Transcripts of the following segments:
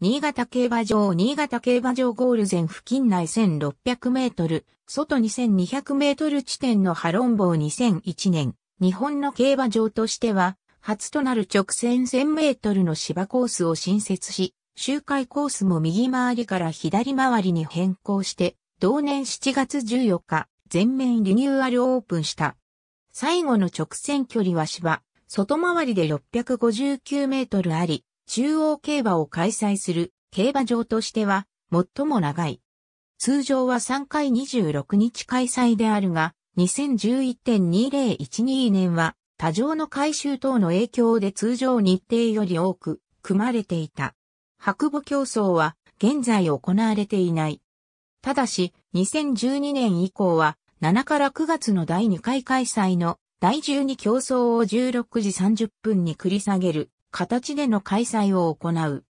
新潟競馬場、新潟競馬場ゴール前付近内1600メートル、外2200メートル地点のハロンボー2001年、日本の競馬場としては、初となる直線1000メートルの芝コースを新設し、周回コースも右回りから左回りに変更して、同年7月14日、全面リニューアルオープンした。最後の直線距離は芝、外回りで659メートルあり、中央競馬を開催する競馬場としては最も長い。通常は3回26日開催であるが、2011.2012年は多常の改修等の影響で通常日程より多く組まれていた。白母競争は現在行われていない。ただし、2012年以降は7から9月の第2回開催の第12競争を16時30分に繰り下げる形での開催を行う。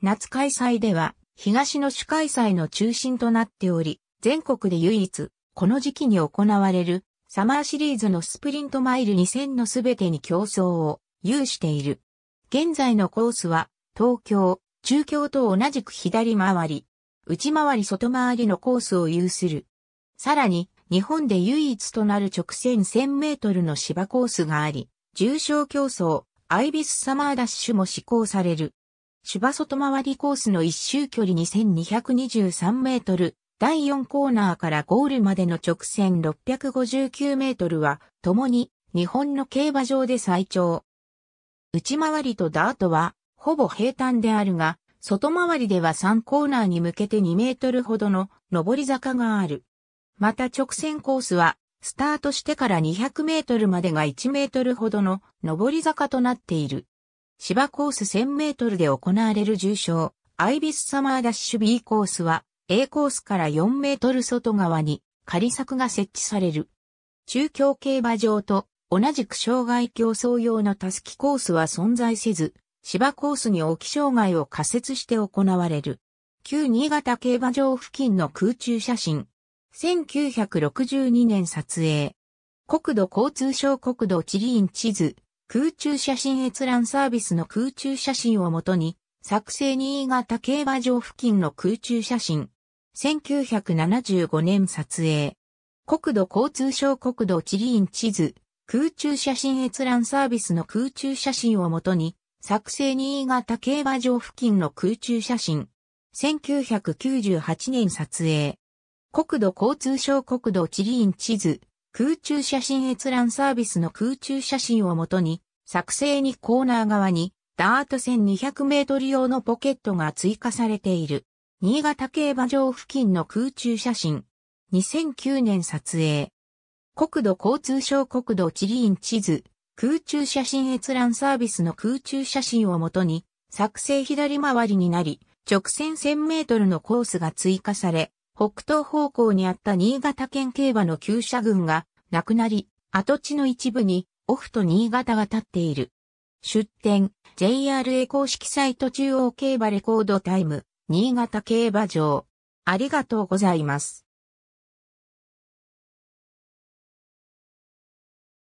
夏開催では、東の主開催の中心となっており、全国で唯一、この時期に行われる、サマーシリーズのスプリントマイル2000のすべてに競争を有している。現在のコースは、東京、中京と同じく左回り、内回り外回りのコースを有する。さらに、日本で唯一となる直線1000メートルの芝コースがあり、重症競争、アイビスサマーダッシュも施行される。芝外回りコースの一周距離2223メートル、第4コーナーからゴールまでの直線659メートルは、共に日本の競馬場で最長。内回りとダートは、ほぼ平坦であるが、外回りでは3コーナーに向けて2メートルほどの上り坂がある。また直線コースはスタートしてから200メートルまでが1メートルほどの上り坂となっている。芝コース1000メートルで行われる重賞、アイビスサマーダッシュ B コースは、A コースから4メートル外側に仮柵が設置される。中京競馬場と同じく障害競争用のタスキコースは存在せず、芝コースに置き障害を仮設して行われる。旧新潟競馬場付近の空中写真、1962年撮影。国土交通省国土地理院地図、空中写真閲覧サービスの空中写真をもとに、作成新潟競馬場付近の空中写真。1975年撮影。国土交通省国土地理院地図、空中写真閲覧サービスの空中写真をもとに、作成新潟競馬場付近の空中写真。1998年撮影。国土交通省国土地理院地図、空中写真閲覧サービスの空中写真をもとに、作成にコーナー側に、ダート線200メートル用のポケットが追加されている。新潟競馬場付近の空中写真。2009年撮影。国土交通省国土地理院地図、空中写真閲覧サービスの空中写真をもとに、作成左回りになり、直線1000メートルのコースが追加され、北東方向にあった新潟県競馬の旧車群がなくなり、跡地の一部にオフと新潟が立っている。出店、JRA 公式サイト中央競馬レコードタイム、新潟競馬場。ありがとうございます。